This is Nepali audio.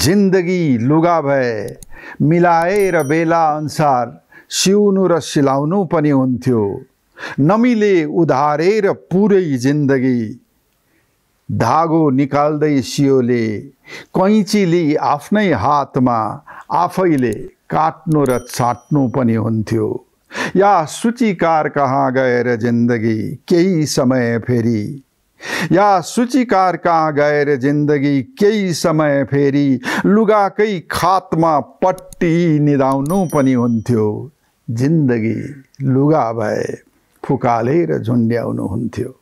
जिन्दगी लुगा भए मिलाएर बेला अनुसार सिउनु र सिलाउनु पनि हुन्थ्यो नमीले उधारेर पुरै जिन्दगी धागो निकाल्दै सियोले कैँचीले आफ्नै हातमा आफैले काट्नु र छाट्नु पनि हुन्थ्यो या सूचीकार कहाँ गएर जिन्दगी केही समय फेरि या सूचीकार कहाँ गएर जिन्दगी केही समय फेरि लुगाकै खातमा पट्टी निधाउनु पनि हुन्थ्यो जिन्दगी लुगा भए र झुन्ड्याउनु हुन्थ्यो